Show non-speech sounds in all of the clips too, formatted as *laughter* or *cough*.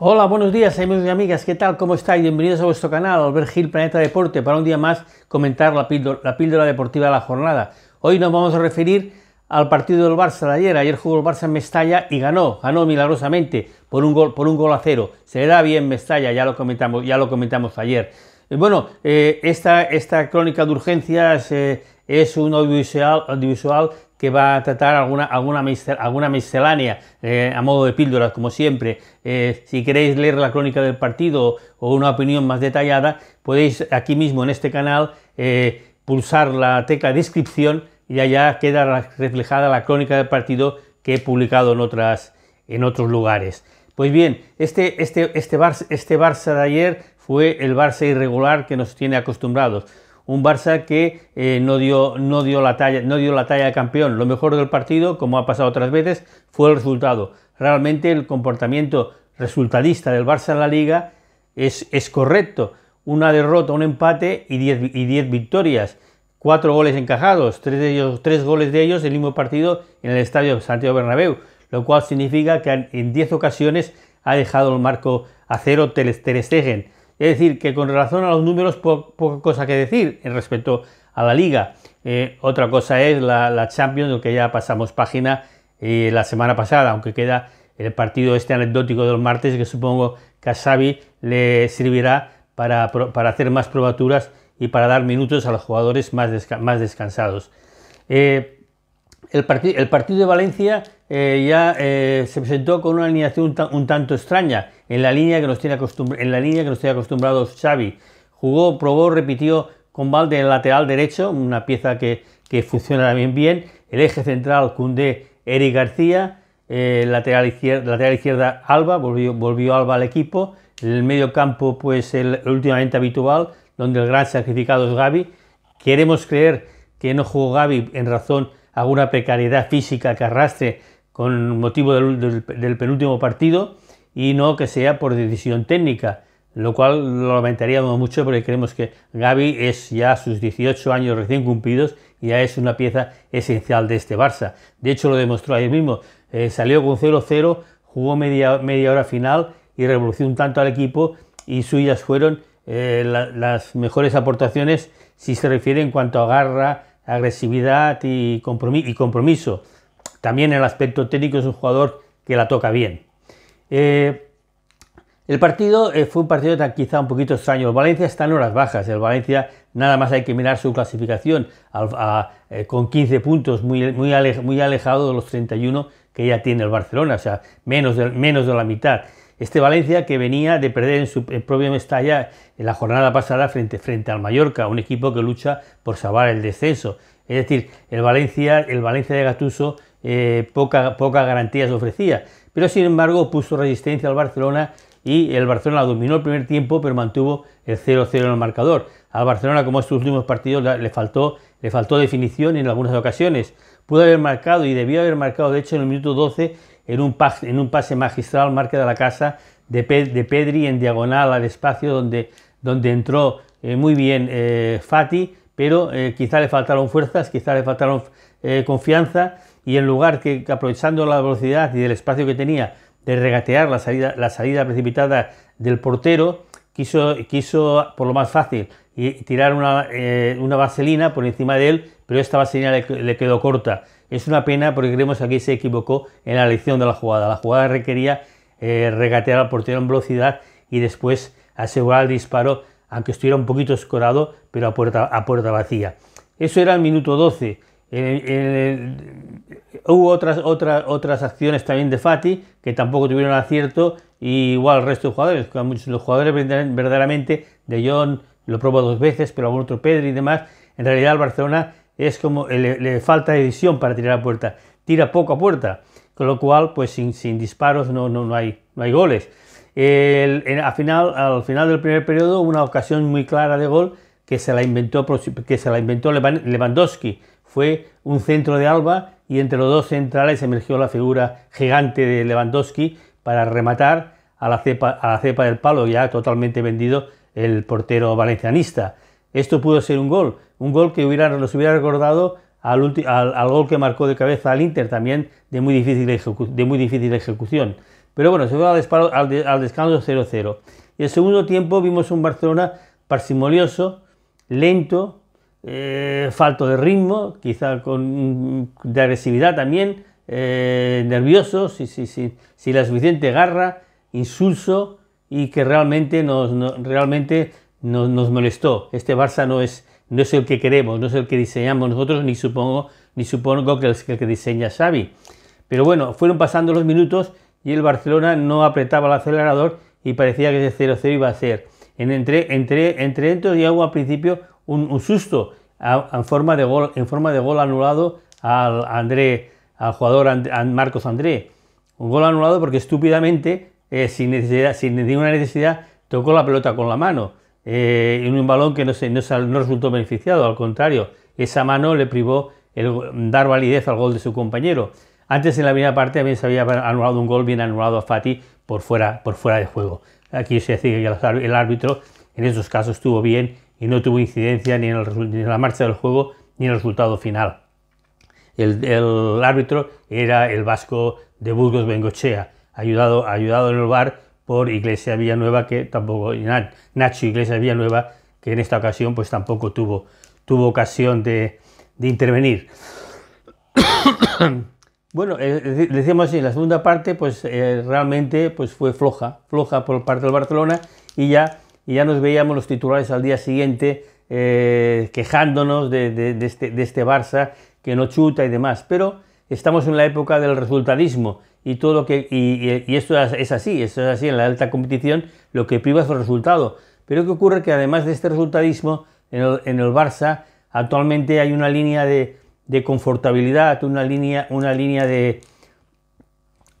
Hola, buenos días amigos y amigas, ¿qué tal? ¿Cómo estáis? Bienvenidos a vuestro canal, Albert Gil, Planeta Deporte, para un día más comentar la píldora, deportiva de la jornada. Hoy nos vamos a referir al partido del Barça de ayer. Ayer jugó el Barça en Mestalla y ganó, ganó milagrosamente por un gol, por un gol a cero. Se le da bien Mestalla, ya lo comentamos, ya lo comentamos ayer. Eh, bueno, eh, esta, esta crónica de urgencias eh, es un audiovisual que va a tratar alguna, alguna, alguna miscelánea eh, a modo de píldoras, como siempre. Eh, si queréis leer la crónica del partido o una opinión más detallada, podéis aquí mismo en este canal eh, pulsar la tecla descripción y allá queda reflejada la crónica del partido que he publicado en, otras, en otros lugares. Pues bien, este, este, este Barça este de ayer fue el Barça irregular que nos tiene acostumbrados un Barça que eh, no, dio, no, dio la talla, no dio la talla de campeón. Lo mejor del partido, como ha pasado otras veces, fue el resultado. Realmente el comportamiento resultadista del Barça en la liga es, es correcto. Una derrota, un empate y 10 y diez victorias. Cuatro goles encajados, tres, de ellos, tres goles de ellos el mismo partido en el estadio Santiago Bernabéu, lo cual significa que en 10 ocasiones ha dejado el marco a cero Ter es decir, que con relación a los números, poca cosa que decir en respecto a la liga. Eh, otra cosa es la, Champions, lo que ya pasamos página eh, la semana pasada, aunque queda el partido este anecdótico del martes, que supongo que a Xavi le servirá para, hacer más probaturas y para dar minutos a los jugadores más, más descansados. Eh, el, el, partido de Valencia ya se presentó con una alineación un, tanto extraña en la línea que nos tiene, en la línea que acostumbrados Xavi. Jugó, probó, repitió con balde en el lateral derecho, una pieza que, funciona también bien. El eje central, Cundé, Eric García. Eh, lateral, izquierda, lateral izquierda, Alba, volvió, volvió Alba al equipo. En el medio campo, pues el, últimamente habitual, donde el gran sacrificado es Gaby. Queremos creer que no jugó Gaby en razón a alguna precariedad física que arrastre con motivo del penúltimo partido y no que sea por decisión técnica, lo cual lo lamentaríamos mucho porque creemos que Gaby es ya sus 18 años recién cumplidos y ya es una pieza esencial de este Barça. De hecho lo demostró ayer mismo, eh, salió con 0-0, jugó media, hora final y revolucionó un tanto al equipo y suyas fueron eh, las mejores aportaciones si se refiere en cuanto a agarra, agresividad y, compromiso. También el aspecto técnico es un jugador que la toca bien. Eh, el partido eh, fue un partido quizá un poquito extraño. Valencia está en horas bajas. El Valencia nada más hay que mirar su clasificación eh, con 15 puntos, muy, muy, alejado de los 31 que ya tiene el Barcelona, o sea, menos de, menos de la mitad. Este Valencia que venía de perder en su propio Mestalla en la jornada pasada frente, frente al Mallorca, un equipo que lucha por salvar el descenso. Es decir, el Valencia, el Valencia de Gatuso eh, poca, pocas garantías ofrecía. Pero sin embargo puso resistencia al Barcelona y el Barcelona dominó el primer tiempo, pero mantuvo el 0-0 en el marcador. Al Barcelona, como estos últimos partidos, le faltó, le faltó definición en algunas ocasiones. Pudo haber marcado y debió haber marcado, de hecho, en el minuto 12, en un pase, en un pase magistral, marca de la casa, de, Pedri en diagonal al espacio donde, donde entró eh, muy bien eh, Fati, pero quizá le faltaron fuerzas, quizá le faltaron confianza y en lugar que aprovechando la velocidad y el espacio que tenía de regatear la salida, precipitada del portero, quiso, por lo más fácil tirar eh, una, vaselina por encima de él, pero esta vaselina le, quedó corta. Es una pena porque creemos que aquí se equivocó en la elección de la jugada. La jugada requería eh, regatear al portero en velocidad y después asegurar el disparo, aunque estuviera un poquito escorado, pero a puerta, a puerta vacía. Eso era el minuto 12. Eh, eh, hubo otras, otras, otras acciones también de Fati que tampoco tuvieron acierto, y igual el resto de jugadores, muchos los jugadores verdaderamente, de John lo probó dos veces, pero algún otro Pedri y demás, en realidad el Barcelona es como le, falta de para tirar a puerta, tira poco a puerta, con lo cual pues sin, sin disparos no, no, no, hay, no hay goles. al, final, al final del primer periodo una ocasión muy clara de gol que se la inventó, que se la inventó Lewandowski, fue un centro de Alba y entre los dos centrales emergió la figura gigante de Lewandowski para rematar a la cepa, a la cepa del palo, ya totalmente vendido el portero valencianista. Esto pudo ser un gol, un gol que hubiera, los hubiera recordado al, gol que marcó de cabeza al Inter, también de muy difícil, de muy difícil ejecución. Pero bueno, se fue al, descanso 0-0. Y el segundo tiempo vimos un Barcelona parsimonioso, lento, eh, falto de ritmo, quizá con, de agresividad también, eh, nervioso, si, si, la suficiente garra, insulso y que realmente nos, no, realmente nos, molestó. Este Barça no es, no es el que queremos, no es el que diseñamos nosotros, ni supongo, ni supongo que el, que diseña Xavi. Pero bueno, fueron pasando los minutos y el Barcelona no apretaba el acelerador y parecía que ese 0-0 iba a ser. En, entre, entre, entre dentro y agua al principio un, susto forma de en forma de gol anulado al, al jugador Marcos André. Un gol anulado porque estúpidamente, eh, sin, necesidad, sin ninguna necesidad, tocó la pelota con la mano. Eh, en un balón que no, resultó beneficiado, al contrario, esa mano le privó el, dar validez al gol de su compañero. Antes en la primera parte también se había anulado un gol bien anulado a Fati por fuera, por fuera de juego. Aquí se dice que el árbitro en esos casos estuvo bien y no tuvo incidencia ni en, la marcha del juego ni en el resultado final. El, árbitro era el vasco de Burgos Bengochea, ayudado, ayudado en el bar por Iglesia Villanueva, que tampoco, Nacho Iglesia Villanueva, que en esta ocasión pues tampoco tuvo, tuvo ocasión de, intervenir. *coughs* bueno, eh, eh, decimos decíamos así, en la segunda parte pues eh, realmente pues fue floja, floja por parte del Barcelona y ya y ya nos veíamos los titulares al día siguiente eh, quejándonos este, de, este, Barça que no chuta y demás. Pero estamos en la época del resultadismo y todo que y, esto es así, es así en la alta competición, lo que priva es el resultado. Pero qué ocurre que además de este resultadismo en el, Barça actualmente hay una línea de, confortabilidad, una línea, una línea de,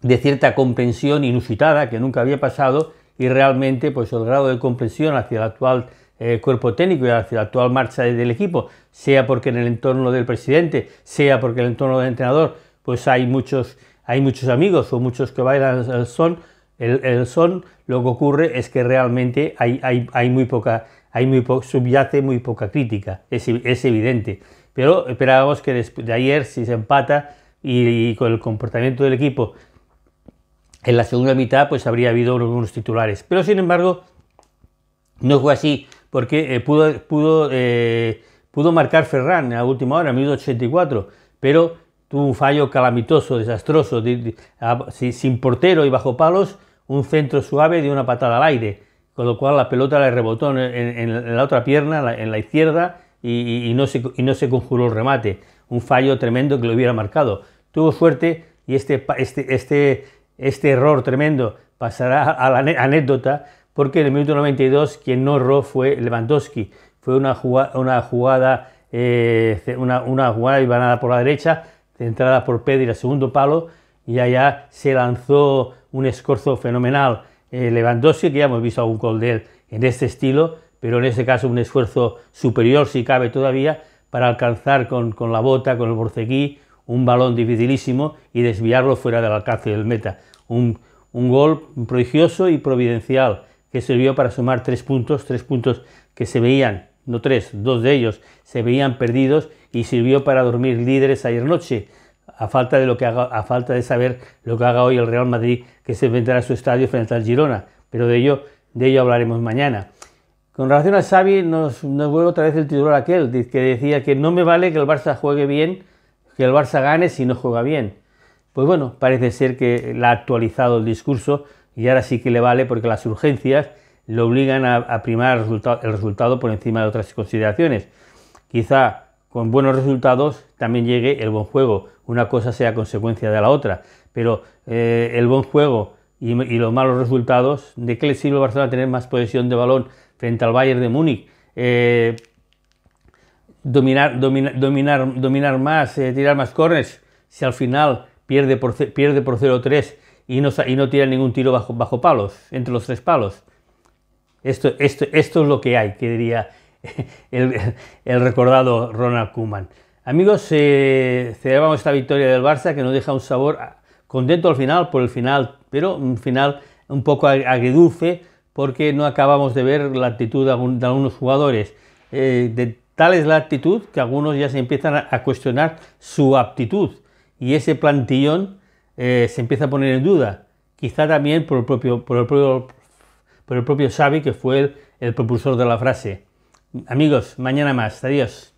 de cierta comprensión inusitada que nunca había pasado y realmente pues el grado de comprensión hacia el actual eh, cuerpo técnico y hacia la actual marcha del equipo, sea porque en el entorno del presidente, sea porque en el entorno del entrenador, pues hay muchos, hay muchos amigos o muchos que bailan el son, el, son, lo que ocurre es que realmente hay, hay, hay muy poca, hay muy subyace muy poca crítica, es, es evidente. Pero esperábamos que de ayer, si se empata y con el comportamiento del equipo en la segunda mitad pues habría habido algunos titulares. Pero sin embargo, no fue así, porque eh, pudo, pudo, eh, pudo marcar Ferran en la última hora, en 84, pero tuvo un fallo calamitoso, desastroso, sin portero y bajo palos, un centro suave de una patada al aire, con lo cual la pelota le rebotó en, la otra pierna, en la izquierda, y, no se, no se conjuró el remate. Un fallo tremendo que lo hubiera marcado. Tuvo suerte y este, este, este este error tremendo pasará a la anécdota porque en el minuto 92 quien no erró fue Lewandowski. Fue una jugada, una jugada, eh, una, ibanada por la derecha, centrada por y el segundo palo y allá se lanzó un escorzo fenomenal. Eh, Lewandowski, que ya hemos visto algún gol de él en este estilo, pero en este caso un esfuerzo superior si cabe todavía para alcanzar con, con la bota, con el borceguí, un balón dificilísimo y desviarlo fuera del alcance del meta. Un, gol prodigioso y providencial que sirvió para sumar tres puntos, tres puntos que se veían, no tres, dos de ellos se veían perdidos y sirvió para dormir líderes ayer noche a falta de lo que a falta de saber lo que haga hoy el Real Madrid que se enfrentará a su estadio frente al Girona, pero de ello de ello hablaremos mañana. Con relación a Xavi nos, nos vuelve otra vez el titular aquel que decía que no me vale que el Barça juegue bien que el Barça gane si no juega bien. Pues bueno, parece ser que la ha actualizado el discurso y ahora sí que le vale porque las urgencias le obligan a, primar el, resultado por encima de otras consideraciones. Quizá con buenos resultados también llegue el buen juego, una cosa sea consecuencia de la otra, pero eh, el buen juego y, los malos resultados, ¿de qué le sirve a Barcelona tener más posesión de balón frente al Bayern de Múnich? Eh, dominar, dominar, dominar, dominar más, eh, tirar más corners, si al final pierde por, pierde por 0-3 y no, y no tira ningún tiro bajo, bajo palos, entre los tres palos. Esto, esto, esto es lo que hay, que diría *laughs* el, recordado Ronald Kuman. Amigos, eh, celebramos esta victoria del Barça que nos deja un sabor contento al final, por el final, pero un final un poco agridulce porque no acabamos de ver la actitud de, algunos jugadores. Eh, de, Tal es la actitud que algunos ya se empiezan a cuestionar su aptitud y ese plantillón eh, se empieza a poner en duda, quizá también por el propio, por el propio, por Xavi que fue el, el propulsor de la frase. Amigos, mañana más. Adiós.